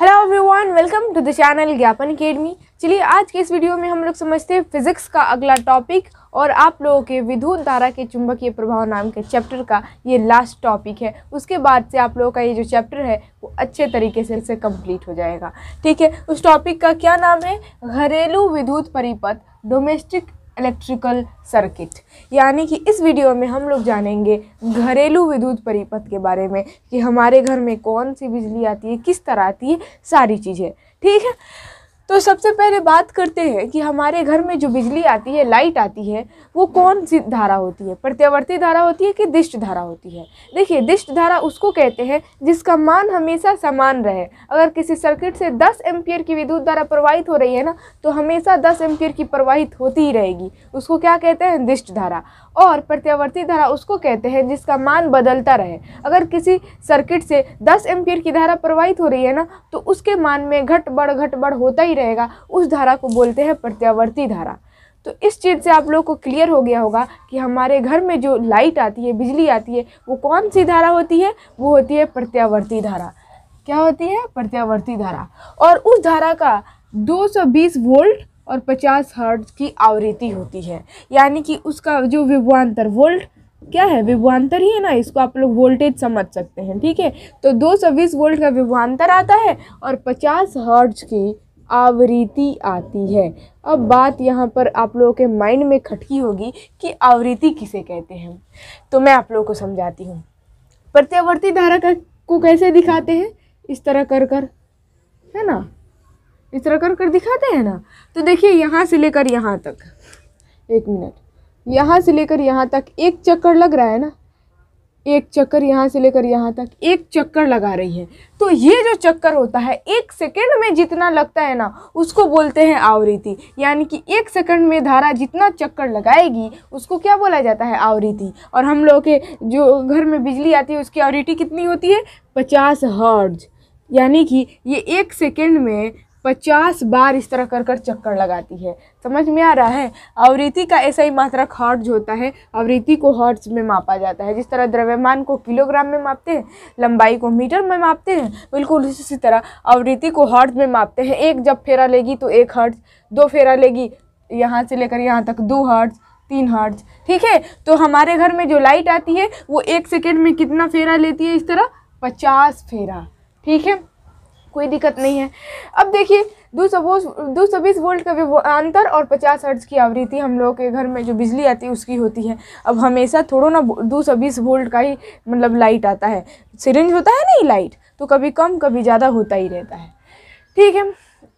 Hello everyone welcome to the channel Gyapan Academy चलिए आज के इस वीडियो में हम लोग समझते हैं फिजिक्स का अगला टॉपिक और आप लोगों के विद्युत धारा के चुंबकीय प्रभाव नाम के चैप्टर का ये लास्ट टॉपिक है उसके बाद से आप लोगों का ये जो चैप्टर है वो अच्छे तरीके से इसे कंप्लीट हो जाएगा ठीक है उस टॉपिक का क्या नाम है घरेलू विद्युत परिपथ डोमेस्टिक इलेक्ट्रिकल सर्किट यानी कि इस वीडियो में हम लोग जानेंगे घरेलू विद्युत परिपथ के बारे में कि हमारे घर में कौन सी बिजली आती है किस तरह आती है सारी चीज़ें ठीक है तो सबसे पहले बात करते हैं कि हमारे घर में जो बिजली आती है लाइट आती है वो कौन सी धारा होती है प्रत्यावर्ती धारा होती है कि दिष्ट धारा होती है देखिए दिष्ट धारा उसको कहते हैं जिसका मान हमेशा समान रहे अगर किसी सर्किट से 10 एम्पियर की विद्युत धारा प्रवाहित हो रही है ना तो हमेशा 10 एम्पियर की प्रवाहित होती ही रहेगी उसको क्या कहते हैं दिष्ट धारा और प्रत्यावर्ती धारा उसको कहते हैं जिसका मान बदलता रहे अगर किसी सर्किट से दस एम्पियर की धारा प्रवाहित हो रही है ना तो उसके मान में घट बढ़ घट बढ़ होता ही रहेगा उस धारा को बोलते हैं प्रत्यावर्ती धारा तो इस चीज़ से आप लोगों को क्लियर हो गया होगा कि हमारे घर में जो लाइट आती है बिजली आती है वो कौन सी धारा होती है वो होती है प्रत्यावर्ती धारा क्या होती है प्रत्यावर्ती धारा और उस धारा का 220 वोल्ट और 50 हर्ट्ज की आवृत्ति होती है यानी कि उसका जो विभवान्तर वोल्ट क्या है विभवान्तर ही है ना इसको आप लोग वोल्टेज समझ सकते हैं ठीक है तो 220 वोल्ट का विभवान्तर आता है और 50 हर्ट्ज की आवृत्ति आती है अब बात यहाँ पर आप लोगों के माइंड में खटकी होगी कि आवृत्ति किसे कहते हैं तो मैं आप लोगों को समझाती हूँ प्रत्यावर्ती धारा का को कैसे दिखाते हैं इस तरह कर कर है ना इस तरह कर कर दिखाते हैं ना तो देखिए यहाँ से लेकर यहाँ तक एक मिनट यहाँ से लेकर यहाँ तक एक चक्कर लग रहा है ना एक चक्कर यहाँ से लेकर यहाँ तक एक चक्कर लगा रही है तो ये जो चक्कर होता है एक सेकंड में जितना लगता है ना उसको बोलते हैं आवृत्ति यानी कि एक सेकंड में धारा जितना चक्कर लगाएगी उसको क्या बोला जाता है आवृत्ति और हम लोग के जो घर में बिजली आती है उसकी आवृत्ति कितनी होती है पचास हर्ज यानी कि ये एक सेकेंड में पचास बार इस तरह कर कर चक्कर लगाती है समझ में आ रहा है आवृत्ति का ऐसा ही मात्रक हर्ट्ज होता है आवृत्ति को हर्ट्ज में मापा जाता है जिस तरह द्रव्यमान को किलोग्राम में मापते हैं लंबाई को मीटर में मापते हैं बिल्कुल उसी तरह आवृत्ति को हर्ट्ज में मापते हैं एक जब फेरा लेगी तो एक हर्ट्ज दो फेरा लेगी यहाँ से लेकर यहाँ तक दो हर्ट्ज तीन हर्ट्ज ठीक है तो हमारे घर में जो लाइट आती है वो एक सेकेंड में कितना फेरा लेती है इस तरह पचास फेरा ठीक है कोई दिक्कत नहीं है अब देखिए दो सपोज दो सौ बीस वोल्ट का अंतर और पचास हर्ट्ज की आवृत्ति हम लोगों के घर में जो बिजली आती है उसकी होती है अब हमेशा थोड़ो ना दो सौ बीस वोल्ट का ही मतलब लाइट आता है सिरिंज होता है नहीं लाइट तो कभी कम कभी ज़्यादा होता ही रहता है ठीक है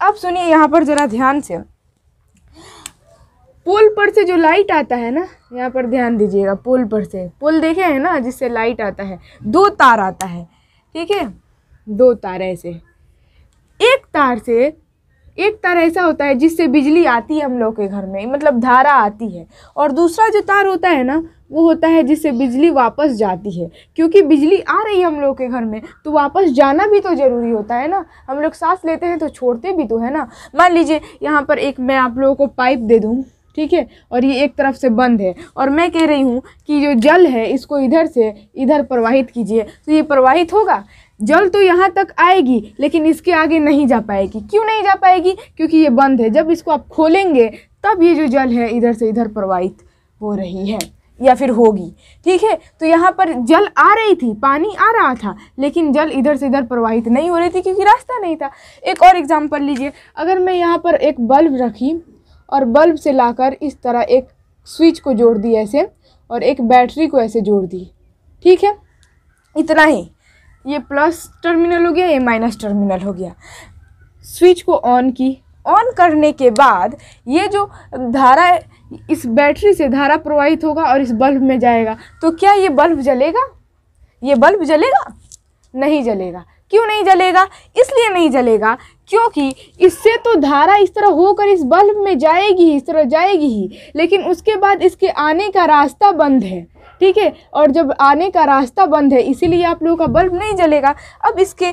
अब सुनिए यहाँ पर ज़रा ध्यान से पोल पर से जो लाइट आता है ना यहाँ पर ध्यान दीजिएगा पोल पर से पोल देखे हैं ना जिससे लाइट आता है दो तार आता है ठीक है दो तार ऐसे एक तार से एक तार ऐसा होता है जिससे बिजली आती है हम लोग के घर में मतलब धारा आती है और दूसरा जो तार होता है ना वो होता है जिससे बिजली वापस जाती है क्योंकि बिजली आ रही है हम लोग के घर में तो वापस जाना भी तो ज़रूरी होता है ना हम लोग सांस लेते हैं तो छोड़ते भी तो है ना मान लीजिए यहाँ पर एक मैं आप लोगों को पाइप दे दूँ ठीक है और ये एक तरफ से बंद है और मैं कह रही हूँ कि जो जल है इसको इधर से इधर प्रवाहित कीजिए तो ये प्रवाहित होगा जल तो यहाँ तक आएगी लेकिन इसके आगे नहीं जा पाएगी क्यों नहीं जा पाएगी क्योंकि ये बंद है जब इसको आप खोलेंगे तब ये जो जल है इधर से इधर प्रवाहित हो रही है या फिर होगी ठीक है तो यहाँ पर जल आ रही थी पानी आ रहा था लेकिन जल इधर से इधर प्रवाहित नहीं हो रही थी क्योंकि रास्ता नहीं था एक और एग्जाम्पल लीजिए अगर मैं यहाँ पर एक बल्ब रखी और बल्ब से लाकर इस तरह एक स्विच को जोड़ दी ऐसे और एक बैटरी को ऐसे जोड़ दी ठीक है इतना ही ये प्लस टर्मिनल हो गया ये माइनस टर्मिनल हो गया स्विच को ऑन की ऑन करने के बाद ये जो धारा इस बैटरी से धारा प्रवाहित होगा और इस बल्ब में जाएगा तो क्या ये बल्ब जलेगा ये बल्ब जलेगा नहीं जलेगा क्यों नहीं जलेगा इसलिए नहीं जलेगा क्योंकि इससे तो धारा इस तरह होकर इस बल्ब में जाएगी इस तरह जाएगी ही लेकिन उसके बाद इसके आने का रास्ता बंद है ठीक है और जब आने का रास्ता बंद है इसीलिए आप लोगों का बल्ब नहीं जलेगा अब इसके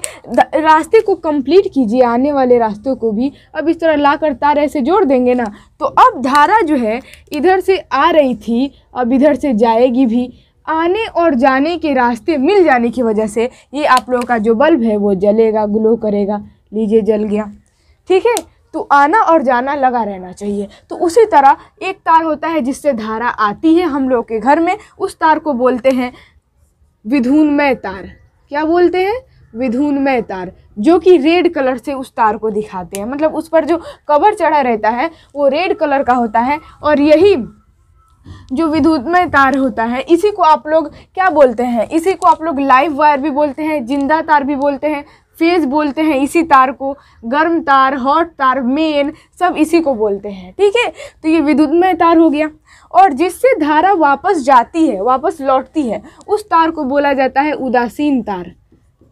रास्ते को कंप्लीट कीजिए आने वाले रास्तों को भी अब इस तरह ला कर तार ऐसे जोड़ देंगे ना तो अब धारा जो है इधर से आ रही थी अब इधर से जाएगी भी आने और जाने के रास्ते मिल जाने की वजह से ये आप लोगों का जो बल्ब है वो जलेगा ग्लो करेगा लीजिए जल गया ठीक है तो आना और जाना लगा रहना चाहिए तो उसी तरह एक तार होता है जिससे धारा आती है हम लोग के घर में उस तार को बोलते हैं विधुनमय तार क्या बोलते हैं विधुनमय तार जो कि रेड कलर से उस तार को दिखाते हैं मतलब उस पर जो कवर चढ़ा रहता है वो रेड कलर का होता है और यही जो विद्युतमय तार होता है इसी को आप लोग क्या बोलते हैं इसी को आप लोग लाइव वायर भी बोलते हैं जिंदा तार भी बोलते हैं फेज बोलते हैं इसी तार को गर्म तार हॉट तार मेन सब इसी को बोलते हैं ठीक है तो ये विद्युतमय तार हो गया और जिससे धारा वापस जाती है वापस लौटती है उस तार को बोला जाता है उदासीन तार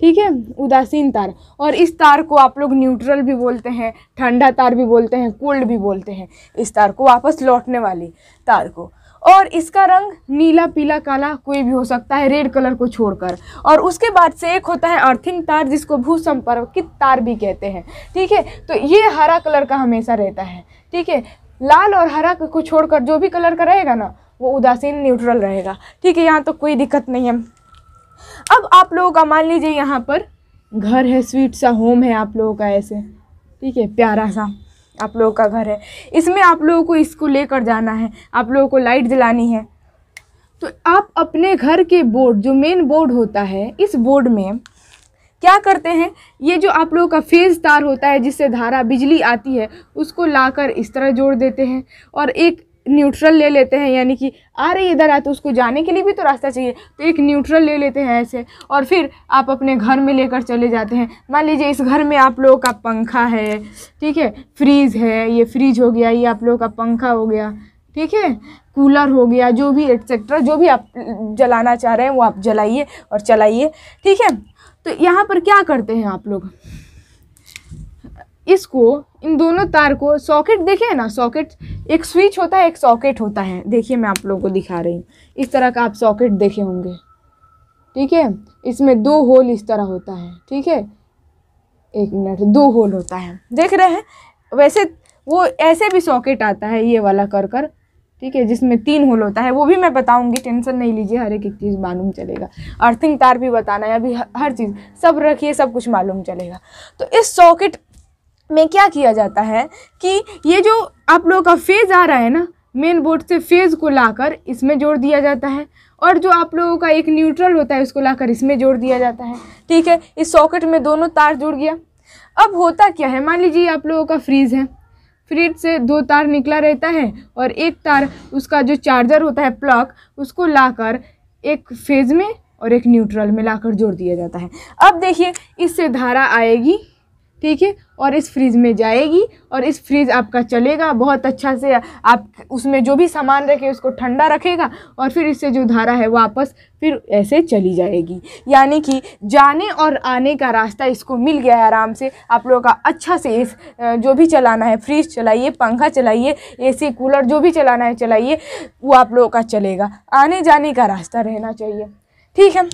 ठीक है उदासीन तार और इस तार को आप लोग न्यूट्रल भी बोलते हैं ठंडा तार भी बोलते हैं कोल्ड भी बोलते हैं इस तार को वापस लौटने वाली तार को और इसका रंग नीला पीला काला कोई भी हो सकता है रेड कलर को छोड़कर और उसके बाद से एक होता है अर्थिंग तार जिसको भू संपर्कित तार भी कहते हैं ठीक है तो ये हरा कलर का हमेशा रहता है ठीक है लाल और हरा को छोड़कर जो भी कलर का रहेगा ना वो उदासीन न्यूट्रल रहेगा ठीक है यहाँ तो कोई दिक्कत नहीं है अब आप लोगों का मान लीजिए यहाँ पर घर है स्वीट सा होम है आप लोगों का ऐसे ठीक है प्यारा सा आप लोगों का घर है इसमें आप लोगों को इसको लेकर जाना है आप लोगों को लाइट जलानी है तो आप अपने घर के बोर्ड जो मेन बोर्ड होता है इस बोर्ड में क्या करते हैं ये जो आप लोगों का फेज तार होता है जिससे धारा बिजली आती है उसको लाकर इस तरह जोड़ देते हैं और एक न्यूट्रल ले लेते हैं यानी कि आ रही इधर आ तो उसको जाने के लिए भी तो रास्ता चाहिए तो एक न्यूट्रल ले लेते हैं ऐसे और फिर आप अपने घर में लेकर चले जाते हैं मान लीजिए इस घर में आप लोगों का पंखा है ठीक है फ्रीज़ है ये फ्रीज हो गया ये आप लोगों का पंखा हो गया ठीक है कूलर हो गया जो भी एक्सेट्रा जो भी आप जलाना चाह रहे हैं वो आप जलाइए और चलाइए ठीक है तो यहाँ पर क्या करते हैं आप लोग इसको इन दोनों तार को सॉकेट देखे ना सॉकेट एक स्विच होता है एक सॉकेट होता है देखिए मैं आप लोगों को दिखा रही हूँ इस तरह का आप सॉकेट देखे होंगे ठीक है इसमें दो होल इस तरह होता है ठीक है एक मिनट दो होल होता है देख रहे हैं वैसे वो ऐसे भी सॉकेट आता है ये वाला कर कर ठीक है जिसमें तीन होल होता है वो भी मैं बताऊंगी टेंशन नहीं लीजिए हर एक एक चीज़ मालूम चलेगा अर्थिंग तार भी बताना है अभी हर चीज़ सब रखिए सब कुछ मालूम चलेगा तो इस सॉकेट में क्या किया जाता है कि ये जो आप लोगों का फेज़ आ रहा है ना मेन बोर्ड से फेज़ को लाकर इसमें जोड़ दिया जाता है और जो आप लोगों का एक न्यूट्रल होता है उसको लाकर इसमें जोड़ दिया जाता है ठीक है इस सॉकेट में दोनों तार जुड़ गया अब होता क्या है मान लीजिए आप लोगों का फ्रीज है फ्रिज से दो तार निकला रहता है और एक तार उसका जो चार्जर होता है प्लग उसको लाकर एक फेज़ में और एक न्यूट्रल में लाकर जोड़ दिया जाता है अब देखिए इससे धारा आएगी ठीक है और इस फ्रिज में जाएगी और इस फ्रिज आपका चलेगा बहुत अच्छा से आप उसमें जो भी सामान रखे उसको ठंडा रखेगा और फिर इससे जो धारा है वापस फिर ऐसे चली जाएगी यानी कि जाने और आने का रास्ता इसको मिल गया है आराम से आप लोगों का अच्छा से इस जो भी चलाना है फ्रिज चलाइए पंखा चलाइए ए कूलर जो भी चलाना है चलाइए वो आप लोगों का चलेगा आने जाने का रास्ता रहना चाहिए ठीक है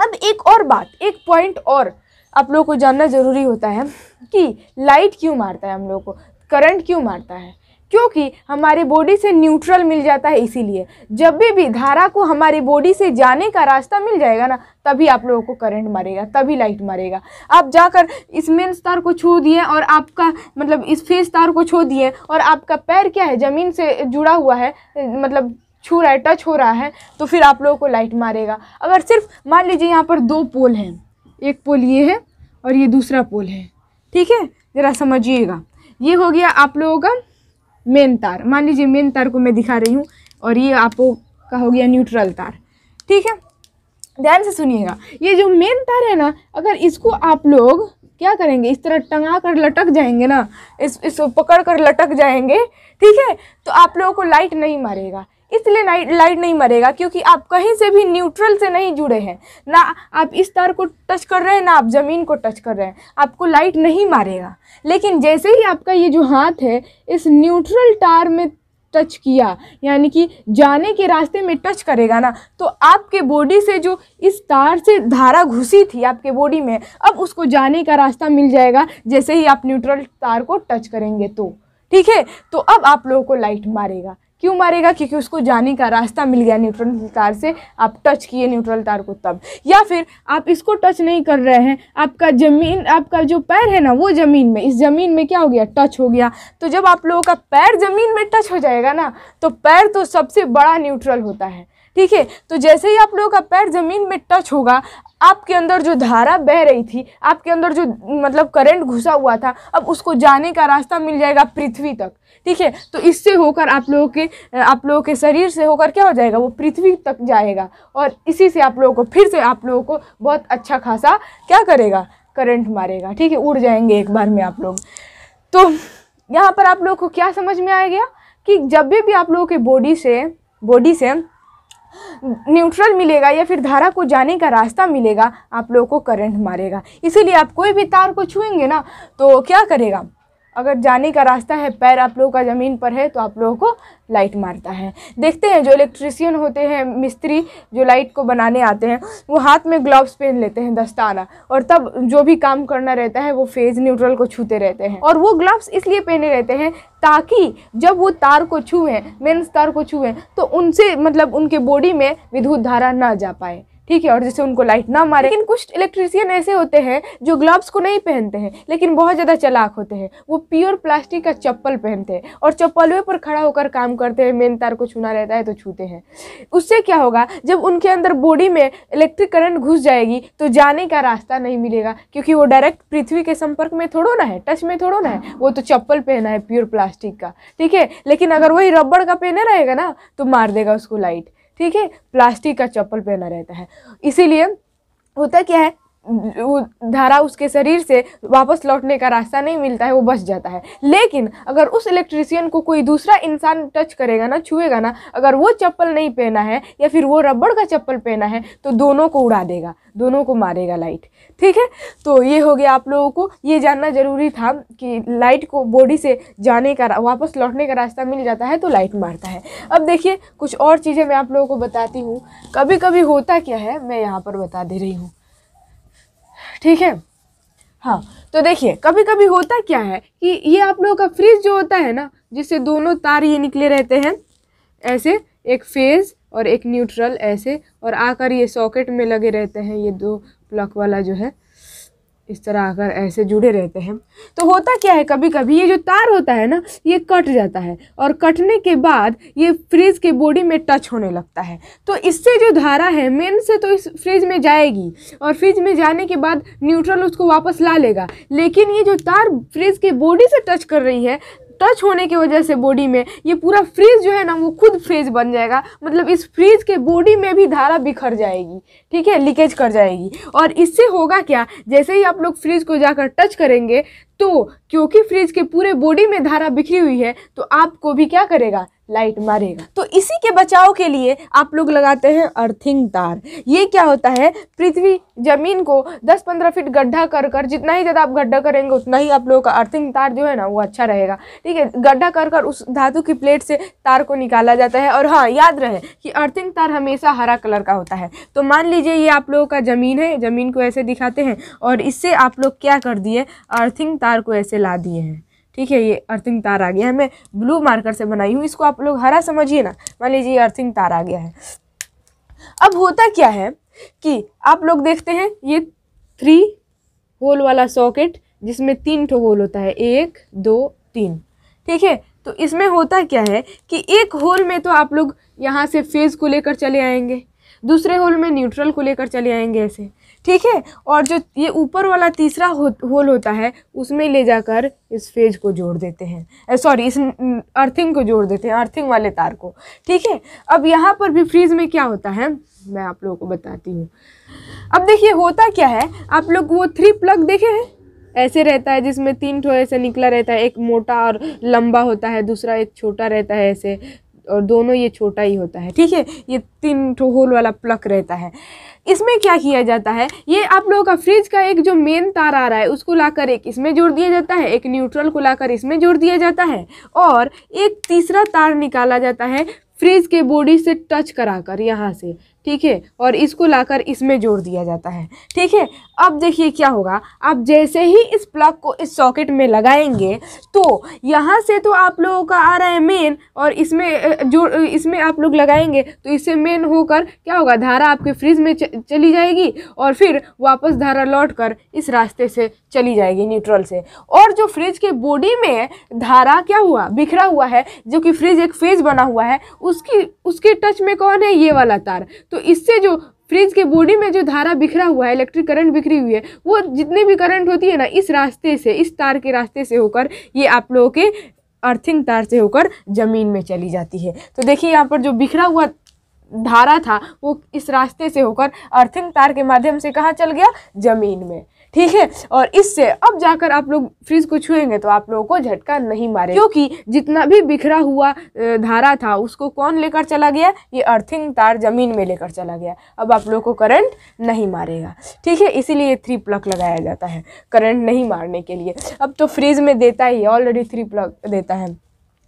अब एक और बात एक पॉइंट और आप लोगों को जानना ज़रूरी होता है कि लाइट क्यों मारता है हम लोगों को करंट क्यों मारता है क्योंकि हमारे बॉडी से न्यूट्रल मिल जाता है इसीलिए जब भी भी धारा को हमारे बॉडी से जाने का रास्ता मिल जाएगा ना तभी आप लोगों को करंट मारेगा तभी लाइट मारेगा आप जाकर इस मेन तार को छू दिए और आपका मतलब इस फेस तार को छू दिए और आपका पैर क्या है ज़मीन से जुड़ा हुआ है मतलब छू रहा है टच हो रहा है तो फिर आप लोगों को लाइट मारेगा अगर सिर्फ मान लीजिए यहाँ पर दो पोल हैं एक पोल ये है और ये दूसरा पोल है ठीक है ज़रा समझिएगा ये हो गया आप लोगों का मेन तार मान लीजिए मेन तार को मैं दिखा रही हूँ और ये आपको का हो गया न्यूट्रल तार ठीक है ध्यान से सुनिएगा ये जो मेन तार है ना अगर इसको आप लोग क्या करेंगे इस तरह टंगा कर लटक जाएंगे ना इस इसको पकड़ कर लटक जाएंगे ठीक है तो आप लोगों को लाइट नहीं मारेगा इसलिए लाइट लाइट नहीं मरेगा क्योंकि आप कहीं से भी न्यूट्रल से नहीं जुड़े हैं ना आप इस तार को टच कर रहे हैं ना आप ज़मीन को टच कर रहे हैं आपको लाइट नहीं मारेगा लेकिन जैसे ही आपका ये जो हाथ है इस न्यूट्रल तार में टच किया यानी कि जाने के रास्ते में टच करेगा ना तो आपके बॉडी से जो इस तार से धारा घुसी थी आपके बॉडी में अब उसको जाने का रास्ता मिल जाएगा जैसे ही आप न्यूट्रल तार को टच करेंगे तो ठीक है तो अब आप लोगों को लाइट मारेगा क्यों मारेगा क्योंकि उसको जाने का रास्ता मिल गया न्यूट्रल तार से आप टच किए न्यूट्रल तार को तब या फिर आप इसको टच नहीं कर रहे हैं आपका ज़मीन आपका जो पैर है ना वो ज़मीन में इस ज़मीन में क्या हो गया टच हो गया तो जब आप लोगों का पैर ज़मीन में टच हो जाएगा ना तो पैर तो सबसे बड़ा न्यूट्रल होता है ठीक है तो जैसे ही आप लोगों का पैर ज़मीन में टच होगा आपके अंदर जो धारा बह रही थी आपके अंदर जो मतलब करंट घुसा हुआ था अब उसको जाने का रास्ता मिल जाएगा पृथ्वी तक ठीक है तो इससे होकर आप लोगों के आप लोगों के शरीर से होकर क्या हो जाएगा वो पृथ्वी तक जाएगा और इसी से आप लोगों को फिर से आप लोगों को बहुत अच्छा खासा क्या करेगा करंट मारेगा ठीक है उड़ जाएंगे एक बार में आप लोग तो यहाँ पर आप लोग को क्या समझ में आ गया कि जब भी आप लोगों के बॉडी से बॉडी से न्यूट्रल मिलेगा या फिर धारा को जाने का रास्ता मिलेगा आप लोगों को करंट मारेगा इसीलिए आप कोई भी तार को छुएंगे ना तो क्या करेगा अगर जाने का रास्ता है पैर आप लोगों का ज़मीन पर है तो आप लोगों को लाइट मारता है देखते हैं जो इलेक्ट्रिशियन होते हैं मिस्त्री जो लाइट को बनाने आते हैं वो हाथ में ग्लव्स पहन लेते हैं दस्ताना और तब जो भी काम करना रहता है वो फेज़ न्यूट्रल को छूते रहते हैं और वो ग्लव्स इसलिए पहने रहते हैं ताकि जब वो तार को छूएँ मेन्स तार को छूएँ तो उनसे मतलब उनके बॉडी में विद्युत धारा ना जा पाए ठीक है और जिससे उनको लाइट ना मारे लेकिन कुछ इलेक्ट्रिशियन ऐसे होते हैं जो ग्लव्स को नहीं पहनते हैं लेकिन बहुत ज़्यादा चलाक होते हैं वो प्योर प्लास्टिक का चप्पल पहनते हैं और चप्पलों पर खड़ा होकर काम करते हैं मेन तार को छूना रहता है तो छूते हैं उससे क्या होगा जब उनके अंदर बॉडी में इलेक्ट्रिक करंट घुस जाएगी तो जाने का रास्ता नहीं मिलेगा क्योंकि वो डायरेक्ट पृथ्वी के संपर्क में थोड़ो ना है टच में थोड़ो ना है वो तो चप्पल पहना है प्योर प्लास्टिक का ठीक है लेकिन अगर वही रबड़ का पहने रहेगा ना तो मार देगा उसको लाइट ठीक है प्लास्टिक का चप्पल पहना रहता है इसीलिए होता क्या है धारा उसके शरीर से वापस लौटने का रास्ता नहीं मिलता है वो बच जाता है लेकिन अगर उस इलेक्ट्रिशियन को कोई दूसरा इंसान टच करेगा ना छुएगा ना अगर वो चप्पल नहीं पहना है या फिर वो रबड़ का चप्पल पहना है तो दोनों को उड़ा देगा दोनों को मारेगा लाइट ठीक है तो ये हो गया आप लोगों को ये जानना ज़रूरी था कि लाइट को बॉडी से जाने का वापस लौटने का रास्ता मिल जाता है तो लाइट मारता है अब देखिए कुछ और चीज़ें मैं आप लोगों को बताती हूँ कभी कभी होता क्या है मैं यहाँ पर बता दे रही हूँ ठीक है हाँ तो देखिए कभी कभी होता क्या है कि ये आप लोगों का फ्रिज जो होता है ना जिससे दोनों तार ये निकले रहते हैं ऐसे एक फेज़ और एक न्यूट्रल ऐसे और आकर ये सॉकेट में लगे रहते हैं ये दो प्लग वाला जो है इस तरह आकर ऐसे जुड़े रहते हैं तो होता क्या है कभी कभी ये जो तार होता है ना ये कट जाता है और कटने के बाद ये फ्रिज के बॉडी में टच होने लगता है तो इससे जो धारा है मेन से तो इस फ्रिज में जाएगी और फ्रिज में जाने के बाद न्यूट्रल उसको वापस ला लेगा लेकिन ये जो तार फ्रिज के बॉडी से टच कर रही है टच होने की वजह से बॉडी में ये पूरा फ्रिज जो है ना वो खुद फ्रिज बन जाएगा मतलब इस फ्रीज के बॉडी में भी धारा बिखर जाएगी ठीक है लीकेज कर जाएगी और इससे होगा क्या जैसे ही आप लोग फ्रिज को जाकर टच करेंगे तो क्योंकि फ्रिज के पूरे बॉडी में धारा बिखरी हुई है तो आपको भी क्या करेगा लाइट मारेगा तो इसी के बचाव के लिए आप लोग लगाते हैं अर्थिंग तार ये क्या होता है पृथ्वी जमीन को 10-15 फीट गड्ढा कर कर जितना ही ज़्यादा आप गड्ढा करेंगे उतना ही आप लोगों का अर्थिंग तार जो है ना वो अच्छा रहेगा ठीक है गड्ढा कर कर उस धातु की प्लेट से तार को निकाला जाता है और हाँ याद रहे कि अर्थिंग तार हमेशा हरा कलर का होता है तो मान लीजिए ये आप लोगों का ज़मीन है ज़मीन को ऐसे दिखाते हैं और इससे आप लोग क्या कर दिए अर्थिंग तार को ऐसे ला दिए हैं ठीक है ये अर्थिंग तार आ गया है मैं ब्लू मार्कर से बनाई हूँ इसको आप लोग हरा समझिए ना मान लीजिए अर्थिंग तार आ गया है अब होता क्या है कि आप लोग देखते हैं ये थ्री होल वाला सॉकेट जिसमें तीन ठो होल होता है एक दो तीन ठीक है तो इसमें होता क्या है कि एक होल में तो आप लोग यहाँ से फेज़ को लेकर चले आएंगे दूसरे होल में न्यूट्रल को लेकर चले आएंगे ऐसे ठीक है और जो ये ऊपर वाला तीसरा हो, होल होता है उसमें ले जाकर इस फेज को जोड़ देते हैं सॉरी इस अर्थिंग को जोड़ देते हैं अर्थिंग वाले तार को ठीक है अब यहाँ पर भी फ्रीज में क्या होता है मैं आप लोगों को बताती हूँ अब देखिए होता क्या है आप लोग वो थ्री प्लग देखे हैं ऐसे रहता है जिसमें तीन ठो ऐसे निकला रहता है एक मोटा और लंबा होता है दूसरा एक छोटा रहता है ऐसे और दोनों ये छोटा ही होता है ठीक है ये तीन ठो होल वाला प्लग रहता है इसमें क्या किया जाता है ये आप लोगों का फ्रिज का एक जो मेन तार आ रहा है उसको लाकर एक इसमें जोड़ दिया जाता है एक न्यूट्रल को लाकर इसमें जोड़ दिया जाता है और एक तीसरा तार निकाला जाता है फ्रिज के बॉडी से टच कराकर यहाँ से ठीक है और इसको लाकर इसमें जोड़ दिया जाता है ठीक है अब देखिए क्या होगा आप जैसे ही इस प्लग को इस सॉकेट में लगाएंगे तो यहाँ से तो आप लोगों का आ रहा है मेन और इसमें जो इसमें आप लोग लगाएंगे तो इससे मेन होकर क्या होगा धारा आपके फ्रिज में चली जाएगी और फिर वापस धारा लौट कर इस रास्ते से चली जाएगी न्यूट्रल से और जो फ्रिज के बॉडी में धारा क्या हुआ बिखरा हुआ है जो कि फ्रिज एक फेज बना हुआ है उसकी उसके टच में कौन है ये वाला तार तो इससे जो फ्रिज के बॉडी में जो धारा बिखरा हुआ है इलेक्ट्रिक करंट बिखरी हुई है वो जितने भी करंट होती है ना इस रास्ते से इस तार के रास्ते से होकर ये आप लोगों के अर्थिंग तार से होकर ज़मीन में चली जाती है तो देखिए यहाँ पर जो बिखरा हुआ धारा था वो इस रास्ते से होकर अर्थिंग तार के माध्यम से कहाँ चल गया ज़मीन में ठीक है और इससे अब जाकर आप लोग फ्रिज को छुएंगे तो आप लोगों को झटका नहीं मारे क्योंकि जितना भी बिखरा हुआ धारा था उसको कौन लेकर चला गया ये अर्थिंग तार जमीन में लेकर चला गया अब आप लोग को करंट नहीं मारेगा ठीक है इसीलिए थ्री प्लग लगाया जाता है करंट नहीं मारने के लिए अब तो फ्रिज में देता ही ऑलरेडी थ्री प्लग देता है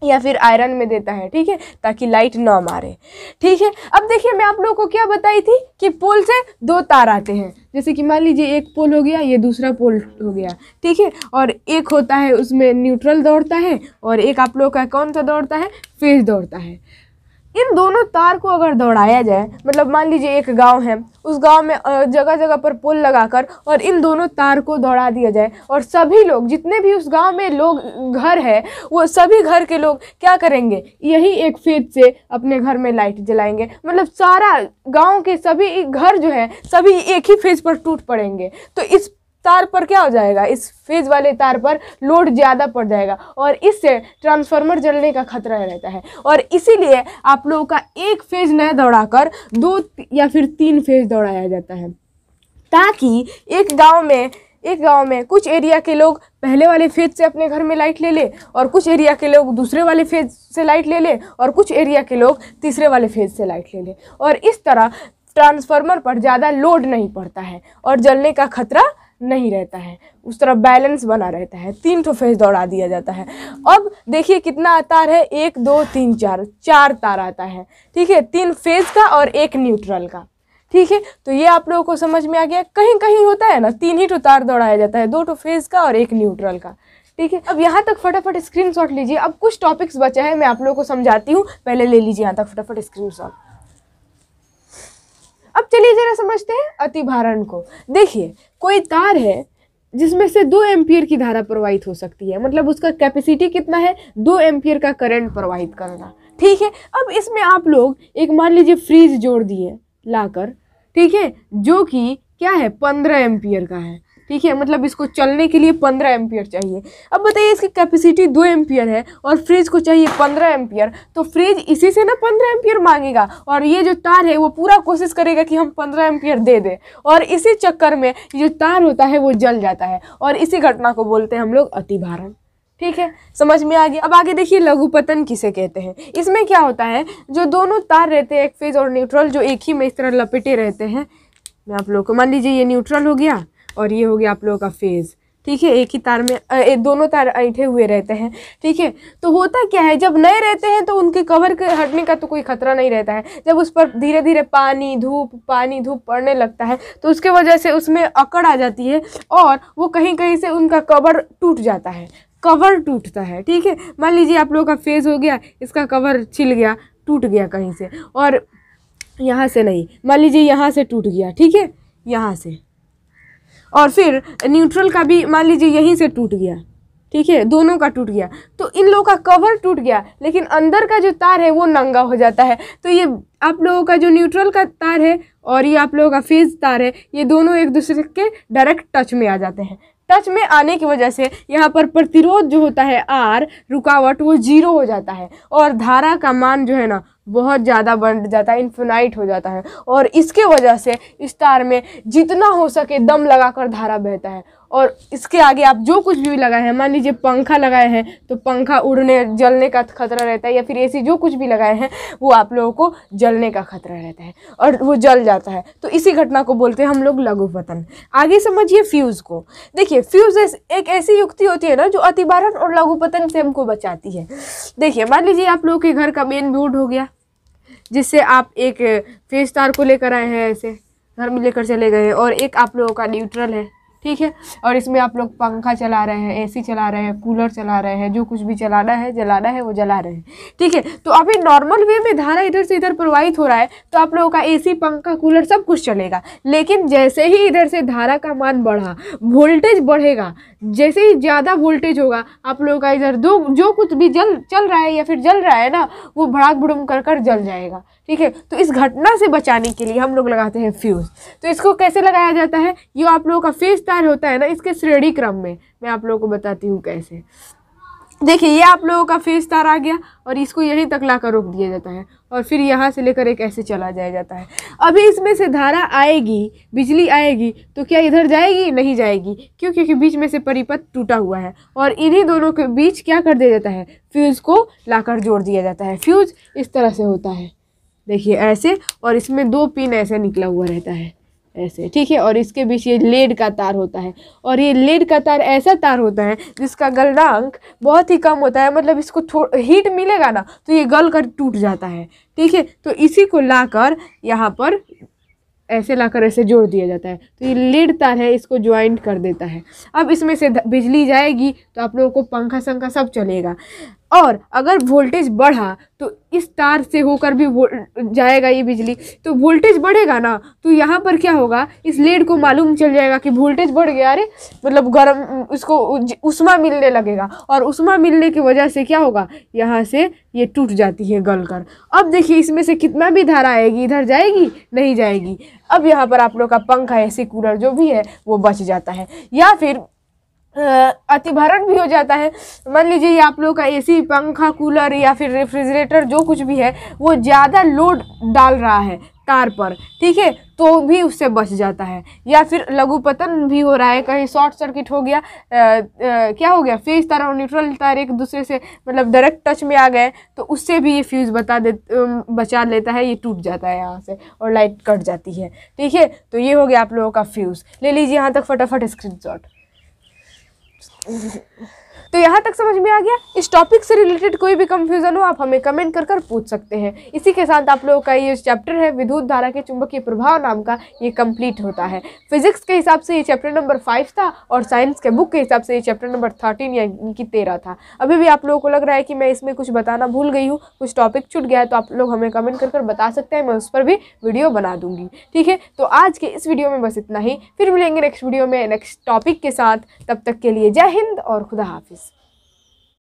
या फिर आयरन में देता है ठीक है ताकि लाइट ना मारे ठीक है अब देखिए मैं आप लोगों को क्या बताई थी कि पोल से दो तार आते हैं जैसे कि मान लीजिए एक पोल हो गया ये दूसरा पोल हो गया ठीक है और एक होता है उसमें न्यूट्रल दौड़ता है और एक आप लोगों का कौन सा दौड़ता है फेज दौड़ता है इन दोनों तार को अगर दौड़ाया जाए मतलब मान लीजिए एक गांव है उस गांव में जगह जगह पर पुल लगाकर और इन दोनों तार को दौड़ा दिया जाए और सभी लोग जितने भी उस गांव में लोग घर है वो सभी घर के लोग क्या करेंगे यही एक फेज से अपने घर में लाइट जलाएंगे मतलब सारा गांव के सभी घर जो है सभी एक ही फेज पर टूट पड़ेंगे तो इस तार पर क्या हो जाएगा इस फेज वाले तार पर लोड ज़्यादा पड़ जाएगा और इससे ट्रांसफार्मर जलने का खतरा रहता है और इसीलिए आप लोगों का एक फेज न दौड़ाकर दो या फिर तीन फेज दौड़ाया जाता है ताकि एक गांव में एक गांव में कुछ एरिया के लोग पहले वाले फेज से अपने घर में लाइट ले ले और कुछ एरिया के लोग दूसरे वाले फेज से लाइट ले ले और कुछ एरिया के लोग तीसरे वाले फेज से लाइट ले ले और इस तरह ट्रांसफार्मर पर ज़्यादा लोड नहीं पड़ता है और जलने का खतरा नहीं रहता है उस तरह बैलेंस बना रहता है तीन ठो फेज दौड़ा दिया जाता है अब देखिए कितना तार है एक दो तीन चार चार तार आता है ठीक है तीन फेज का और एक न्यूट्रल का ठीक है तो ये आप लोगों को समझ में आ गया कहीं कहीं होता है ना तीन ही ठो तार दौड़ाया जाता है दो ठो फेज का और एक न्यूट्रल का ठीक है अब यहाँ तक फटाफट स्क्रीन लीजिए अब कुछ टॉपिक्स बचा है मैं आप लोगों को समझाती हूँ पहले ले लीजिए यहाँ तक फटाफट स्क्रीन अब चलिए जरा समझते हैं अतिभारण को देखिए कोई तार है जिसमें से दो एम्पियर की धारा प्रवाहित हो सकती है मतलब उसका कैपेसिटी कितना है दो एम्पियर का करंट प्रवाहित करना ठीक है अब इसमें आप लोग एक मान लीजिए फ्रीज जोड़ दिए लाकर ठीक है जो कि क्या है पंद्रह एम्पियर का है ठीक है मतलब इसको चलने के लिए पंद्रह एम्पियर चाहिए अब बताइए इसकी कैपेसिटी दो एम्पियर है और फ्रिज को चाहिए पंद्रह एम्पियर तो फ्रिज इसी से ना पंद्रह एम्पियर मांगेगा और ये जो तार है वो पूरा कोशिश करेगा कि हम पंद्रह एम्पियर दे दें और इसी चक्कर में जो तार होता है वो जल जाता है और इसी घटना को बोलते हैं हम लोग अतिभारण ठीक है समझ में आ गया अब आगे देखिए लघुपतन किसे कहते हैं इसमें क्या होता है जो दोनों तार रहते हैं एक फेज और न्यूट्रल जो एक ही में इस तरह लपेटे रहते हैं मैं आप लोग को मान लीजिए ये न्यूट्रल हो गया और ये हो गया आप लोगों का फेज़ ठीक है एक ही तार में ए, दोनों तार ऐठे हुए रहते हैं ठीक है तो होता क्या है जब नए रहते हैं तो उनके कवर के हटने का तो कोई खतरा नहीं रहता है जब उस पर धीरे धीरे पानी धूप पानी धूप पड़ने लगता है तो उसके वजह से उसमें अकड़ आ जाती है और वो कहीं कहीं से उनका कवर टूट जाता है कवर टूटता है ठीक है मान लीजिए आप लोगों का फ़ेज़ हो गया इसका कवर छिल गया टूट गया कहीं से और यहाँ से नहीं मान लीजिए यहाँ से टूट गया ठीक है यहाँ से और फिर न्यूट्रल का भी मान लीजिए यहीं से टूट गया ठीक है दोनों का टूट गया तो इन लोगों का कवर टूट गया लेकिन अंदर का जो तार है वो नंगा हो जाता है तो ये आप लोगों का जो न्यूट्रल का तार है और ये आप लोगों का फेज तार है ये दोनों एक दूसरे के डायरेक्ट टच में आ जाते हैं टच में आने की वजह से यहाँ पर प्रतिरोध जो होता है आर रुकावट वो जीरो हो जाता है और धारा का मान जो है ना बहुत ज़्यादा बढ़ जाता है इन्फिनाइट हो जाता है और इसके वजह से इस तार में जितना हो सके दम लगाकर धारा बहता है और इसके आगे आप जो कुछ भी लगाए हैं मान लीजिए पंखा लगाए हैं तो पंखा उड़ने जलने का खतरा रहता है या फिर ऐसी जो कुछ भी लगाए हैं वो आप लोगों को जलने का खतरा रहता है और वो जल जाता है तो इसी घटना को बोलते हैं हम लोग लघु पतन आगे समझिए फ्यूज़ को देखिए फ्यूज़ एक ऐसी युक्ति होती है ना जो अतिबारण और लघु पतन से हमको बचाती है देखिए मान लीजिए आप लोगों के घर का मेन बोर्ड हो गया जिससे आप एक फेस तार को लेकर आए हैं ऐसे घर में लेकर चले गए और एक आप लोगों का न्यूट्रल है ठीक है और इसमें आप लोग पंखा चला रहे हैं एसी चला रहे हैं कूलर चला रहे हैं जो कुछ भी चलाना है जलाना है वो जला रहे हैं ठीक है तो अभी नॉर्मल वे में धारा इधर से इधर प्रवाहित हो रहा है तो आप लोगों का ए पंखा कूलर सब कुछ चलेगा लेकिन जैसे ही इधर से धारा का मान बढ़ा वोल्टेज बढ़ेगा जैसे ही ज़्यादा वोल्टेज होगा आप लोगों का इधर दो जो कुछ भी जल चल रहा है या फिर जल रहा है ना वो भड़ाक भड़ुम कर कर जल जाएगा ठीक है तो इस घटना से बचाने के लिए हम लोग लगाते हैं फ्यूज़ तो इसको कैसे लगाया जाता है ये आप लोगों का फेस तार होता है ना इसके श्रेणी क्रम में मैं आप लोगों को बताती हूँ कैसे देखिए ये आप लोगों का फेस तार आ गया और इसको यहीं तक ला कर रोक दिया जाता है और फिर यहाँ से लेकर एक ऐसे चला जाया जाता है अभी इसमें से धारा आएगी बिजली आएगी तो क्या इधर जाएगी नहीं जाएगी क्यों क्योंकि बीच में से परिपथ टूटा हुआ है और इन्हीं दोनों के बीच क्या कर दिया जाता है फ्यूज़ को ला जोड़ दिया जाता है फ्यूज़ इस तरह से होता है देखिए ऐसे और इसमें दो पिन ऐसे निकला हुआ रहता है ऐसे ठीक है और इसके बीच ये लेड का तार होता है और ये लेड का तार ऐसा तार होता है जिसका गलनांक बहुत ही कम होता है मतलब इसको थोड़ा हीट मिलेगा ना तो ये गल कर टूट जाता है ठीक है तो इसी को लाकर यहाँ पर ऐसे लाकर ऐसे जोड़ दिया जाता है तो ये लेड तार है इसको ज्वाइंट कर देता है अब इसमें से बिजली जाएगी तो आप लोगों को पंखा संखा सब चलेगा और अगर वोल्टेज बढ़ा तो इस तार से होकर भी जाएगा ये बिजली तो वोल्टेज बढ़ेगा ना तो यहाँ पर क्या होगा इस लेड को मालूम चल जाएगा कि वोल्टेज बढ़ गया अरे मतलब गर्म उसको उष्मा मिलने लगेगा और उष्मा मिलने की वजह से क्या होगा यहाँ से ये टूट जाती है गल कर अब देखिए इसमें से कितना भी धारा आएगी इधर जाएगी नहीं जाएगी अब यहाँ पर आप लोग का पंखा है कूलर जो भी है वो बच जाता है या फिर अतिभरण भी हो जाता है मान लीजिए ये आप लोगों का एसी पंखा कूलर या फिर रेफ्रिजरेटर जो कुछ भी है वो ज़्यादा लोड डाल रहा है तार पर ठीक है तो भी उससे बच जाता है या फिर लघुपतन भी हो रहा है कहीं शॉर्ट सर्किट हो गया आ, आ, क्या हो गया फेज तार और न्यूट्रल तार एक दूसरे से मतलब डायरेक्ट टच में आ गए तो उससे भी ये फ्यूज़ बता दे बचा लेता है ये टूट जाता है यहाँ से और लाइट कट जाती है ठीक है तो ये हो गया आप लोगों का फ्यूज़ ले लीजिए यहाँ तक फटाफट स्क्रीन शॉट Oh. तो यहाँ तक समझ में आ गया इस टॉपिक से रिलेटेड कोई भी कंफ्यूजन हो आप हमें कमेंट कर कर पूछ सकते हैं इसी के साथ आप लोगों का ये चैप्टर है विद्युत धारा के चुंबकीय प्रभाव नाम का ये कंप्लीट होता है फिजिक्स के हिसाब से ये चैप्टर नंबर फाइव था और साइंस के बुक के हिसाब से ये चैप्टर नंबर थर्टीन या इनकी तेरह था अभी भी आप लोगों को लग रहा है कि मैं इसमें कुछ बताना भूल गई हूँ कुछ टॉपिक छूट गया है तो आप लोग हमें कमेंट कर कर बता सकते हैं मैं उस पर भी वीडियो बना दूंगी ठीक है तो आज के इस वीडियो में बस इतना ही फिर मिलेंगे नेक्स्ट वीडियो में नेक्स्ट टॉपिक के साथ तब तक के लिए जय हिंद और खुदा हाफिज़